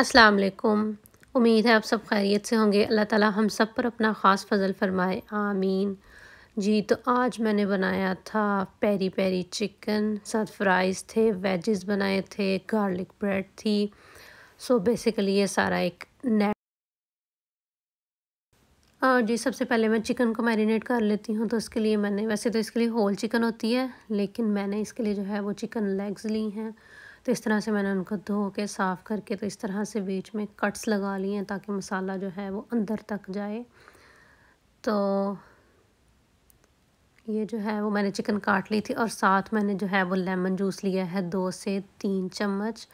अस्सलाम वालेकुम उम्मीद है आप सब खैरियत से होंगे अल्लाह ताला हम सब पर अपना ख़ास फजल फरमाए आमीन जी तो आज मैंने बनाया था पेरी पेरी चिकन साथ फ्राइज़ थे वेजेस बनाए थे गार्लिक ब्रेड थी सो बेसिकली ये सारा एक नेट जी सबसे पहले मैं चिकन को मैरिनेट कर लेती हूँ तो इसके लिए मैंने वैसे तो इसके लिए होल चिकन होती है लेकिन मैंने इसके लिए जो है वो चिकन लेग्स ली हैं तो इस तरह से मैंने उनको धो के साफ़ करके तो इस तरह से बीच में कट्स लगा लिए हैं ताकि मसाला जो है वो अंदर तक जाए तो ये जो है वो मैंने चिकन काट ली थी और साथ मैंने जो है वो लेमन जूस लिया है दो से तीन चम्मच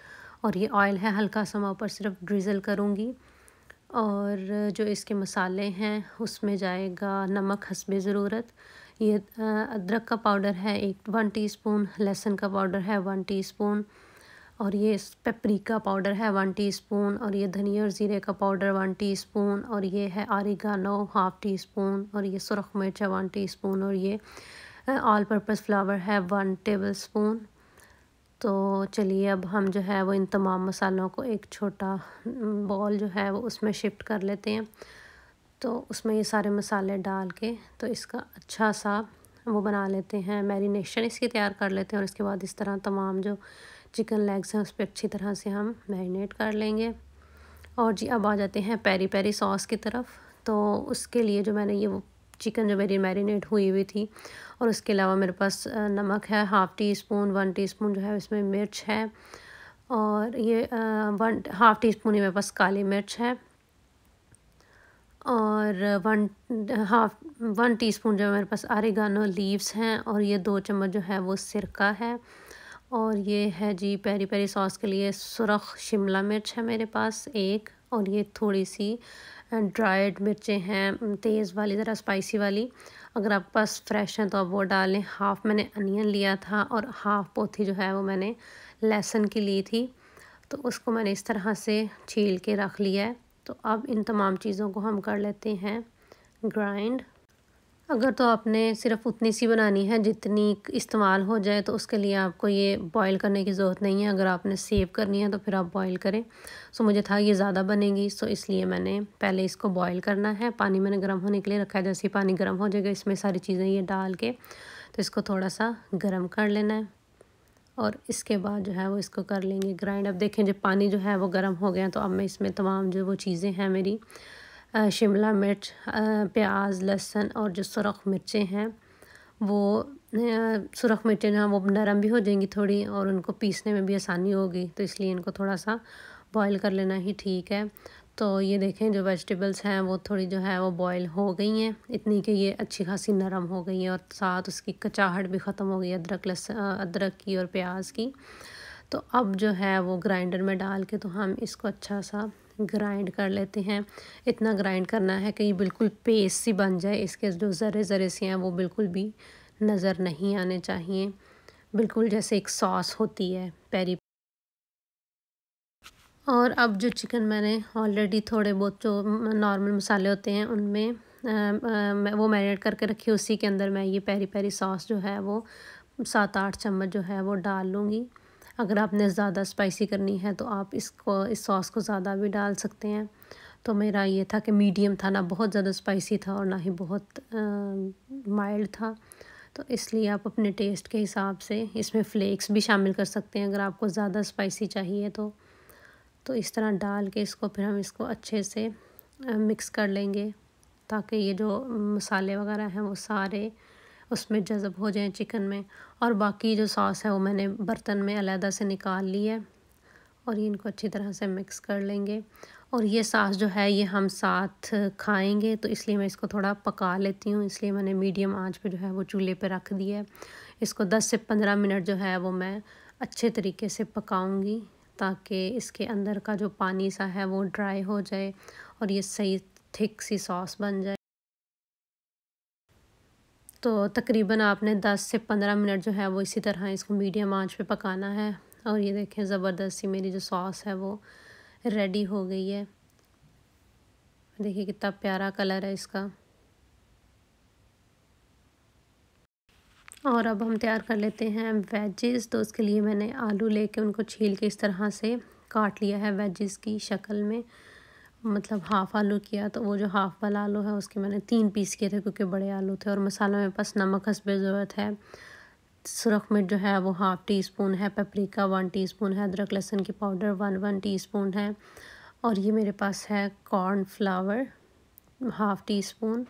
और ये ऑयल है हल्का सा मैं ऊपर सिर्फ ड्रिज़ल करूँगी और जो इसके मसाले हैं उसमें जाएगा नमक हसब ज़रूरत ये अदरक का पाउडर है एक वन टीस्पून लहसुन का पाउडर है वन टीस्पून और ये पेपरिका पाउडर है वन टीस्पून और ये धनिया और ज़ीरे का पाउडर वन टीस्पून और ये है आरिगानो हाफ़ टी स्पून और ये सुरख मिर्च है वन स्पून और ये ऑल पर्पज़ फ्लावर है वन टेबल स्पून तो चलिए अब हम जो है वो इन तमाम मसालों को एक छोटा बॉल जो है वो उसमें शिफ्ट कर लेते हैं तो उसमें ये सारे मसाले डाल के तो इसका अच्छा सा वो बना लेते हैं मैरिनेशन इसकी तैयार कर लेते हैं और इसके बाद इस तरह तमाम जो चिकन लेग्स हैं उस पर अच्छी तरह से हम मैरिनेट कर लेंगे और जी अब आ जाते हैं पेरी पेरी सॉस की तरफ तो उसके लिए जो मैंने ये चिकन जो मेरी मैरिनेट हुई हुई थी और उसके अलावा मेरे पास नमक है half teaspoon one teaspoon जो है इसमें मिर्च है और ये वन हाफ़ टी स्पून ही मेरे पास काली मिर्च है और वन हाफ वन टीस्पून जो मेरे पास आरिगानो लीव्स हैं और ये दो चम्मच जो है वो सिरका है और ये है जी पेरी पेरी सॉस के लिए सुरख शिमला मिर्च है मेरे पास एक और ये थोड़ी सी ड्राइड मिर्चें हैं तेज़ वाली ज़रा स्पाइसी वाली अगर आपके पास फ्रेश हैं तो आप वो डालें हाफ़ मैंने अनियन लिया था और हाफ़ पोथी जो है वो मैंने लहसुन की ली थी तो उसको मैंने इस तरह से छील के रख लिया है तो अब इन तमाम चीज़ों को हम कर लेते हैं ग्राइंड अगर तो आपने सिर्फ उतनी सी बनानी है जितनी इस्तेमाल हो जाए तो उसके लिए आपको ये बॉईल करने की ज़रूरत नहीं है अगर आपने सेव करनी है तो फिर आप बॉईल करें सो मुझे था ये ज़्यादा बनेगी सो इसलिए मैंने पहले इसको बॉईल करना है पानी मैंने गर्म होने के लिए रखा है जैसे ही पानी गर्म हो जाएगा इसमें सारी चीज़ें ये डाल के तो इसको थोड़ा सा गर्म कर लेना है और इसके बाद जो है वो इसको कर लेंगे ग्राइंड अब देखें जब पानी जो है वो गर्म हो गया तो अब मैं इसमें तमाम जो वो चीज़ें हैं मेरी शिमला मिर्च प्याज लहसुन और जो सुरख मिर्चें हैं वो सुरख मिर्चें ना वो नरम भी हो जाएंगी थोड़ी और उनको पीसने में भी आसानी होगी तो इसलिए इनको थोड़ा सा बॉईल कर लेना ही ठीक है तो ये देखें जो वेजिटेबल्स हैं वो थोड़ी जो है वो बॉईल हो गई हैं इतनी कि ये अच्छी खासी नरम हो गई है और साथ उसकी कचाहट भी ख़त्म हो गई अदरक लहसुन अदरक की और प्याज की तो अब जो है वो ग्राइंडर में डाल के तो हम इसको अच्छा सा ग्राइंड कर लेते हैं इतना ग्राइंड करना है कि ये बिल्कुल पेस्ट सी बन जाए इसके जो ज़रे ज़रे से हैं वो बिल्कुल भी नज़र नहीं आने चाहिए बिल्कुल जैसे एक सॉस होती है पेरी और अब जो चिकन मैंने ऑलरेडी थोड़े बहुत जो नॉर्मल मसाले होते हैं उनमें वो मैरिनेट करके रखी उसी के अंदर मैं ये पेरी पेरी सॉस जो है वो सात आठ चम्मच जो है वो डाल लूँगी अगर आपने ज़्यादा स्पाइसी करनी है तो आप इसको इस सॉस को ज़्यादा भी डाल सकते हैं तो मेरा ये था कि मीडियम था ना बहुत ज़्यादा स्पाइसी था और ना ही बहुत माइल्ड था तो इसलिए आप अपने टेस्ट के हिसाब से इसमें फ्लेक्स भी शामिल कर सकते हैं अगर आपको ज़्यादा स्पाइसी चाहिए तो तो इस तरह डाल के इसको फिर हम इसको अच्छे से मिक्स कर लेंगे ताकि ये जो मसाले वगैरह हैं वो सारे उसमें जज़ब हो जाए चिकन में और बाकी जो सॉस है वो मैंने बर्तन में अलहदा से निकाल ली है और इनको अच्छी तरह से मिक्स कर लेंगे और ये सास जो है ये हम साथ खाएंगे तो इसलिए मैं इसको थोड़ा पका लेती हूँ इसलिए मैंने मीडियम आंच पे जो है वो चूल्हे पे रख दिया है इसको 10 से 15 मिनट जो है वो मैं अच्छे तरीके से पकाऊंगी ताकि इसके अंदर का जो पानी सा है वो ड्राई हो जाए और ये सही थिक सी सॉस बन जाए तो तकरीबन आपने 10 से 15 मिनट जो है वो इसी तरह इसको मीडियम आंच पे पकाना है और ये देखें ज़बरदस्ती मेरी जो सॉस है वो रेडी हो गई है देखिए कितना प्यारा कलर है इसका और अब हम तैयार कर लेते हैं वेजेस तो उसके लिए मैंने आलू लेके उनको छील के इस तरह से काट लिया है वेजेस की शक्ल में मतलब हाफ़ आलू किया तो वो जो हाफ़ वाला आलू है उसके मैंने तीन पीस किए थे क्योंकि बड़े आलू थे और मसालों में पास नमक हंसबे ज़रूरत है सुरख मिर्च जो है वो हाफ़ टी स्पून है पेपरिका वन टी स्पून है अदरक लहसुन की powder one one teaspoon है और ये मेरे पास है cornflour half teaspoon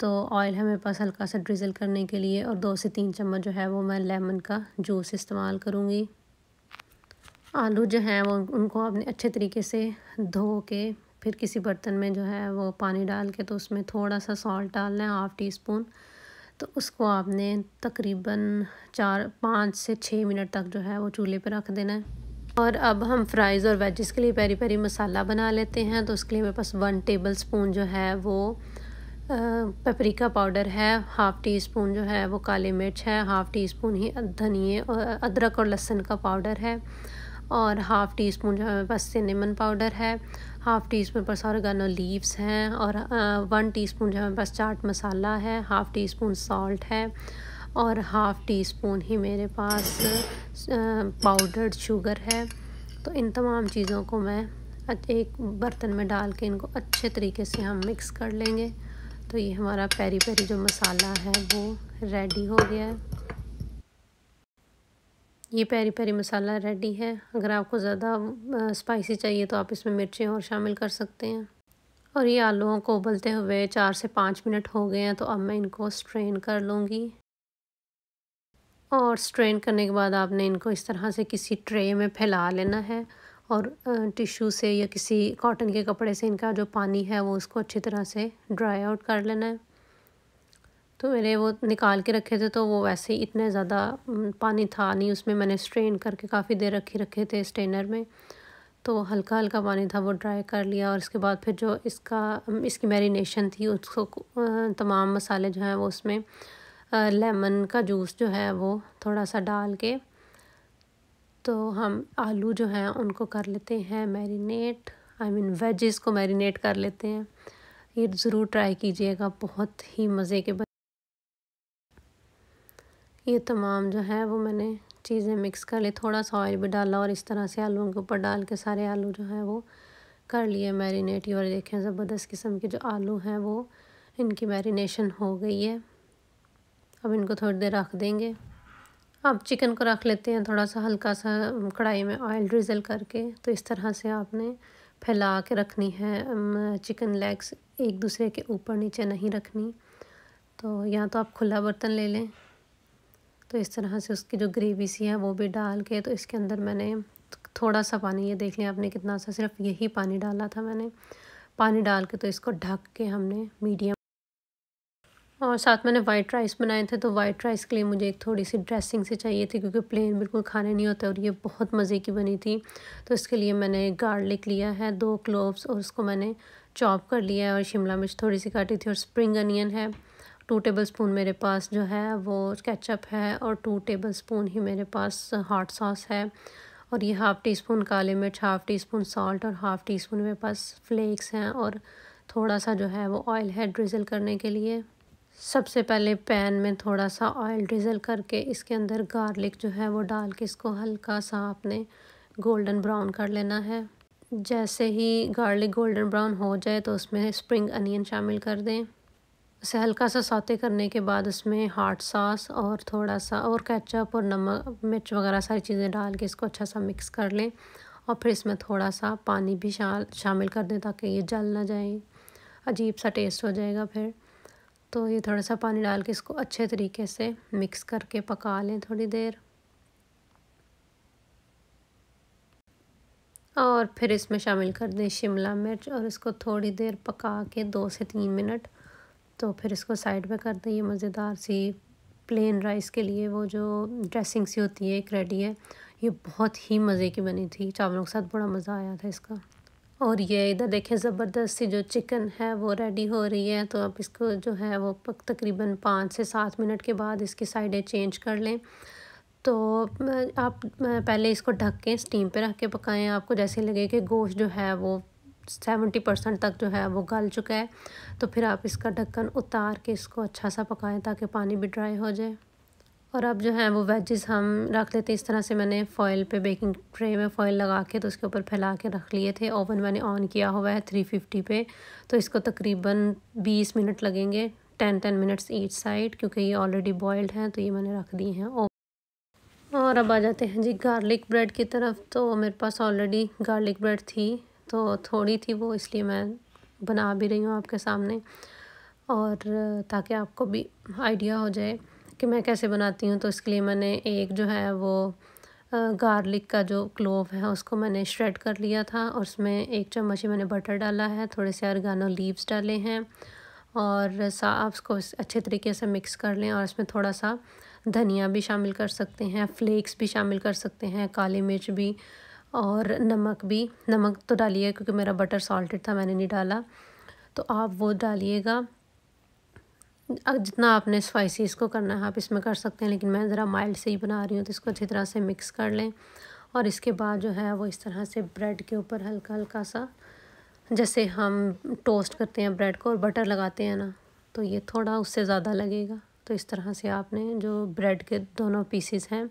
तो ऑयल है मेरे पास हल्का सा ड्रिज़ल करने के लिए और दो से तीन चम्मच जो है वो मैं लेमन का जूस इस्तेमाल करूँगी आलू जो हैं वो उनको आपने अच्छे तरीके से धो के फिर किसी बर्तन में जो है वो पानी डाल के तो उसमें थोड़ा सा सॉल्ट डालना है हाफ़ टी स्पून तो उसको आपने तकरीबन चार पाँच से छः मिनट तक जो है वो चूल्हे पर रख देना है और अब हम फ्राइज़ और वेजेस के लिए पेरी पेरी मसाला बना लेते हैं तो उसके लिए मेरे पास वन टेबल स्पून जो है वो पेपरिका पाउडर है हाफ़ टी स्पून जो है वो काली मिर्च है हाफ़ टी स्पून ही धनिए और अदरक और लहसुन का पाउडर है और हाफ़ टी स्पून जो है बस सिनेमन पाउडर है हाफ़ टी स्पून पर ऑर्गानो लीव्स हैं और वन टी स्पून जो है बस चाट मसाला है हाफ़ टी स्पून सॉल्ट है और हाफ़ टी स्पून ही मेरे पास पाउडर्ड शुगर है तो इन तमाम चीज़ों को मैं एक बर्तन में डाल के इनको अच्छे तरीके से हम मिक्स कर लेंगे तो ये हमारा पेरी पेरी जो मसाला है वो रेडी हो गया है ये पेरी पेरी मसाला रेडी है अगर आपको ज़्यादा स्पाइसी चाहिए तो आप इसमें मिर्चें और शामिल कर सकते हैं और ये आलूओं को उबलते हुए चार से पाँच मिनट हो गए हैं तो अब मैं इनको स्ट्रेन कर लूँगी और स्ट्रेन करने के बाद आपने इनको इस तरह से किसी ट्रे में फैला लेना है और टिशू से या किसी कॉटन के कपड़े से इनका जो पानी है वो उसको अच्छी तरह से ड्राई आउट कर लेना है तो मेरे वो निकाल के रखे थे तो वो वैसे ही इतने ज़्यादा पानी था नहीं उसमें मैंने स्ट्रेन करके काफ़ी देर रखे रखे थे स्ट्रेनर में तो हल्का हल्का पानी था वो ड्राई कर लिया और इसके बाद फिर जो इसका इसकी मैरिनेशन थी उसको तमाम मसाले जो हैं वो उसमें लेमन का जूस जो है वो थोड़ा सा डाल के तो हम आलू जो हैं उनको कर लेते हैं मैरिनेट आई मीन वेजेस को मैरिनेट कर लेते हैं ये ज़रूर ट्राई कीजिएगा बहुत ही मज़े के ये तमाम जो है वो मैंने चीज़ें मिक्स कर ली थोड़ा सा ऑयल भी डाला और इस तरह से आलू के ऊपर डाल के सारे आलू जो हैं वो कर लिए मैरिनेट और देखें ज़बरदस्त किस्म के जो आलू हैं वो इनकी मैरिनेशन हो गई है अब इनको थोड़ी देर रख देंगे आप चिकन को रख लेते हैं थोड़ा सा हल्का सा कढ़ाई में ऑयल ड्रिजल करके तो इस तरह से आपने फैला के रखनी है चिकन लेग्स एक दूसरे के ऊपर नीचे नहीं रखनी तो या तो आप खुला बर्तन ले लें तो इस तरह से उसकी जो ग्रेवी सी है वो भी डाल के तो इसके अंदर मैंने थोड़ा सा पानी ये देख लिया आपने कितना सा सिर्फ यही पानी डाला था मैंने पानी डाल के तो इसको ढक के हमने मीडियम और साथ मैंने वाइट राइस बनाए थे तो वाइट राइस के लिए मुझे एक थोड़ी सी ड्रेसिंग से चाहिए थी क्योंकि प्लेन बिल्कुल खाने नहीं होते और ये बहुत मज़े की बनी थी तो इसके लिए मैंने गार्लिक लिया है दो क्लोव्स और उसको मैंने चॉप कर लिया है और शिमला मिर्च थोड़ी सी काटी थी और स्प्रिंग अनियन है टू टेबल स्पून मेरे पास जो है वो केचप है और टू टेबल स्पून ही मेरे पास हॉट सॉस है और ये हाफ़ टी स्पून काले मिर्च हाफ़ टी स्पून सॉल्ट और हाफ़ टी स्पून मेरे पास फ्लेक्स हैं और थोड़ा सा जो है वो ऑयल है ड्रिज़ल करने के लिए सबसे पहले पैन में थोड़ा सा ऑयल ड्रिज़ल करके इसके अंदर गार्लिक जो है वो डाल के इसको हल्का सा आपने गोल्डन ब्राउन कर लेना है जैसे ही गार्लिक गोल्डन ब्राउन हो जाए तो उसमें स्प्रिंग अनियन शामिल कर दें उसे हल्का सा सौते करने के बाद उसमें हॉट सॉस और थोड़ा सा और केचप और नमक मिर्च वगैरह सारी चीज़ें डाल के इसको अच्छा सा मिक्स कर लें और फिर इसमें थोड़ा सा पानी भी शा, शामिल कर दें ताकि ये जल ना जाए अजीब सा टेस्ट हो जाएगा फिर तो ये थोड़ा सा पानी डाल के इसको अच्छे तरीके से मिक्स करके पका लें थोड़ी देर और फिर इसमें शामिल कर दें शिमला मिर्च और इसको थोड़ी देर पका के दो से तीन मिनट तो फिर इसको साइड में कर दें ये मज़ेदार सी प्लेन राइस के लिए वो जो ड्रेसिंग सी होती है एक रेडी है ये बहुत ही मज़े की बनी थी चावलों के साथ बड़ा मज़ा आया था इसका और ये इधर देखें ज़बरदस्त सी जो चिकन है वो रेडी हो रही है तो आप इसको जो है वो तकरीबन पाँच से सात मिनट के बाद इसकी साइडें चेंज कर लें तो आप पहले इसको ढक के स्टीम पे रख के पकाएं आपको जैसे लगे कि गोश्त जो है वो सेवेंटी परसेंट तक जो है वो गल चुका है तो फिर आप इसका ढक्कन उतार के इसको अच्छा सा पकाएं ताकि पानी भी ड्राई हो जाए और अब जो है वो वेजेस हम रख लेते इस तरह से मैंने फॉयल पे बेकिंग ट्रे में फॉयल लगा के तो उसके ऊपर फैला के रख लिए थे ओवन मैंने ऑन किया हुआ है थ्री फिफ्टी पे तो इसको तकरीबन बीस मिनट लगेंगे ten ten minutes each side क्योंकि ये ऑलरेडी बॉयल्ड हैं तो ये मैंने रख दी हैं और अब आ जाते हैं जी गार्लिक ब्रेड की तरफ तो मेरे पास ऑलरेडी गार्लिक ब्रेड थी तो थोड़ी थी वो इसलिए मैं बना भी रही हूँ आपके सामने और ताकि आपको भी आइडिया हो जाए कि मैं कैसे बनाती हूँ तो इसके लिए मैंने एक जो है वो गार्लिक का जो क्लोव है उसको मैंने श्रेड कर लिया था और उसमें एक चम्मच ही मैंने बटर डाला है थोड़े से अरगानो लीव्स डाले हैं और सा आप उसको अच्छे तरीके से मिक्स कर लें और इसमें थोड़ा सा धनिया भी शामिल कर सकते हैं फ्लेक्स भी शामिल कर सकते हैं काली मिर्च भी और नमक भी नमक तो डालिए क्योंकि मेरा बटर सॉल्टेड था मैंने नहीं डाला तो आप वो डालिएगा जितना आपने स्पाइसी इसको करना है आप इसमें कर सकते हैं लेकिन मैं ज़रा माइल्ड से ही बना रही हूँ तो इसको अच्छी तरह से मिक्स कर लें और इसके बाद जो है वो इस तरह से ब्रेड के ऊपर हल्का हल्का सा जैसे हम टोस्ट करते हैं ब्रेड को और बटर लगाते हैं ना तो ये थोड़ा उससे ज़्यादा लगेगा तो इस तरह से आपने जो ब्रेड के दोनों पीसेस हैं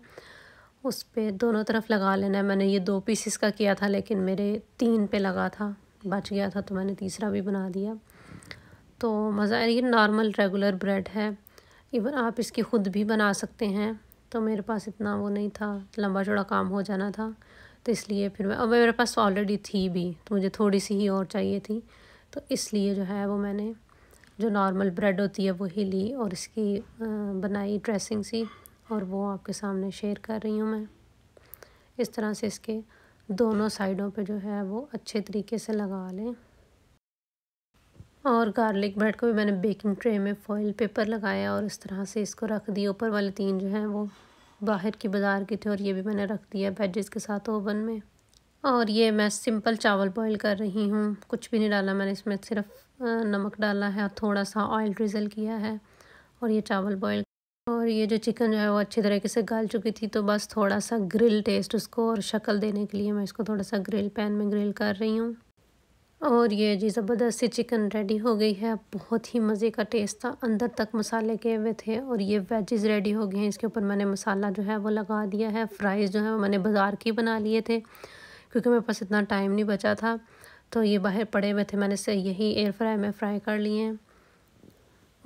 उस पर दोनों तरफ लगा लेना है मैंने ये दो पीसेस का किया था लेकिन मेरे तीन पे लगा था बच गया था तो मैंने तीसरा भी बना दिया तो मज़ा ये नॉर्मल रेगुलर ब्रेड है इवन आप इसकी ख़ुद भी बना सकते हैं तो मेरे पास इतना वो नहीं था लंबा चौड़ा काम हो जाना था तो इसलिए फिर मैं अब मेरे पास ऑलरेडी थी भी तो मुझे थोड़ी सी ही और चाहिए थी तो इसलिए जो है वो मैंने जो नॉर्मल ब्रेड होती है वही ली और इसकी बनाई ड्रेसिंग सी और वो आपके सामने शेयर कर रही हूँ मैं इस तरह से इसके दोनों साइडों पे जो है वो अच्छे तरीके से लगा लें और गार्लिक ब्रेड को भी मैंने बेकिंग ट्रे में फॉइल पेपर लगाया और इस तरह से इसको रख दिया ऊपर वाले तीन जो हैं वो बाहर की बाज़ार के थे और ये भी मैंने रख दिया वेजेस के साथ ओवन में और ये मैं सिंपल चावल बॉईल कर रही हूँ कुछ भी नहीं डाला मैंने इसमें सिर्फ नमक डाला है और थोड़ा सा ऑयल ड्रिजल किया है और ये चावल बॉईल और ये जो चिकन जो है वो अच्छी तरीके से गल चुकी थी तो बस थोड़ा सा ग्रिल टेस्ट उसको और शक्ल देने के लिए मैं इसको थोड़ा सा ग्रिल पैन में ग्रिल कर रही हूँ और ये जी ज़बरदस्ती चिकन रेडी हो गई है बहुत ही मज़े का टेस्ट था अंदर तक मसाले गए हुए थे और ये वेजेस रेडी हो गए हैं इसके ऊपर मैंने मसाला जो है वो लगा दिया है फ्राइज़ जो है मैंने बाज़ार के बना लिए थे क्योंकि मेरे पास इतना टाइम नहीं बचा था तो ये बाहर पड़े हुए थे मैंने से यही एयर फ्राई में फ्राई कर लिए हैं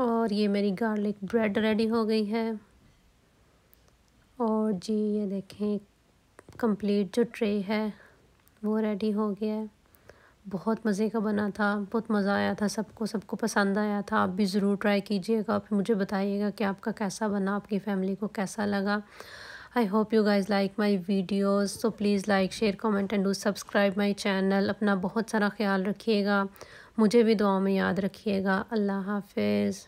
और ये मेरी गार्लिक ब्रेड रेडी हो गई है और जी ये देखें कंप्लीट जो ट्रे है वो रेडी हो गया है बहुत मज़े का बना था बहुत मज़ा आया था सबको सबको पसंद आया था आप भी ज़रूर ट्राई कीजिएगा फिर मुझे बताइएगा कि आपका कैसा बना आपकी फ़ैमिली को कैसा लगा I hope you guys like my videos तो please like share comment and do subscribe my channel अपना बहुत सारा ख्याल रखिएगा मुझे भी दुआ में याद रखिएगा अल्लाह हाफिज़